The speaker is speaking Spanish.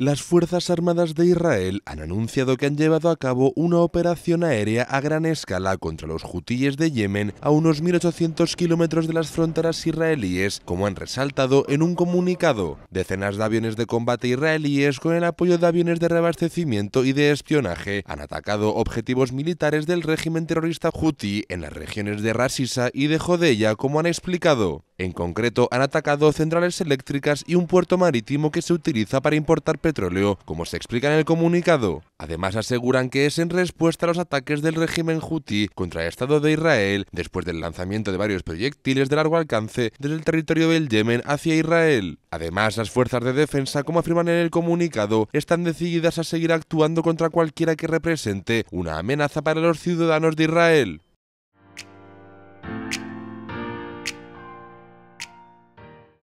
Las Fuerzas Armadas de Israel han anunciado que han llevado a cabo una operación aérea a gran escala contra los hutíes de Yemen a unos 1.800 kilómetros de las fronteras israelíes, como han resaltado en un comunicado. Decenas de aviones de combate israelíes, con el apoyo de aviones de reabastecimiento y de espionaje, han atacado objetivos militares del régimen terrorista hutí en las regiones de Rasisa y de Jodeya, como han explicado. En concreto, han atacado centrales eléctricas y un puerto marítimo que se utiliza para importar petróleo, como se explica en el comunicado. Además, aseguran que es en respuesta a los ataques del régimen Houthi contra el Estado de Israel, después del lanzamiento de varios proyectiles de largo alcance desde el territorio del Yemen hacia Israel. Además, las fuerzas de defensa, como afirman en el comunicado, están decididas a seguir actuando contra cualquiera que represente una amenaza para los ciudadanos de Israel.